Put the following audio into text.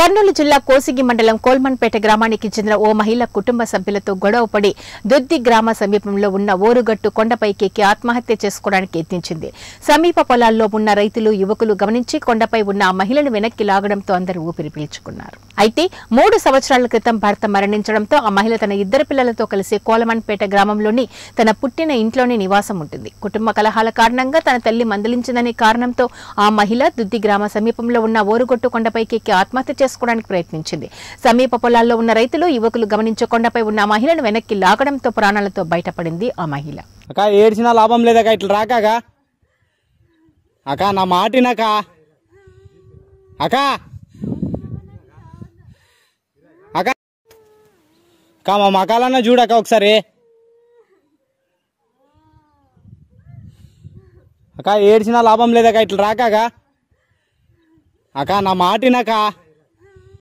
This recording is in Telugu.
కర్నూలు జిల్లా కోసిగి మండలం కోల్మన్పేట గ్రామానికి చెందిన ఓ మహిళ కుటుంబ సభ్యులతో గొడవపడి దొద్ది గ్రామ సమీపంలో ఉన్న ఓరుగట్టు కొండపైకెక్కి ఆత్మహత్య చేసుకోవడానికి యత్నించింది సమీప పొలాల్లో ఉన్న రైతులు యువకులు గమనించి కొండపై ఉన్న ఆ మహిళను వెనక్కి లాగడంతో అందరూ ఊపిరి పీల్చుకున్నారు అయితే మూడు సంవత్సరాల క్రితం భర్త మరణించడంతో ఆ మహిళ తన ఇద్దరు పిల్లలతో కలిసి కోలమన్పేట గ్రామంలోని తన పుట్టిన ఇంట్లోనే నివాసం ఉంటుంది కుటుంబ కలహాల కారణంగా తన తల్లి మందలించిందనే కారణంతో ఆ మహిళ దుద్ది గ్రామ సమీపంలో ఉన్న ఓరుగొట్టు కొండపైకెక్కి ఆత్మహత్య చేసుకోవడానికి ప్రయత్నించింది సమీప పొలాల్లో ఉన్న రైతులు యువకులు గమనించే కొండపై ఉన్న మహిళను వెనక్కి లాగడంతో ప్రాణాలతో బయటపడింది ఆ మహిళ అక్క ఏడ్చినా లాభం లేదక ఇట్లా రాకాగా అక్క నా మాటినక అకా అక్క మా మకాలన్న చూడక ఒకసారి అక్క ఏడ్చినా లాభం లేదక ఇట్లా రాకాగా అక్క నా మాటినకా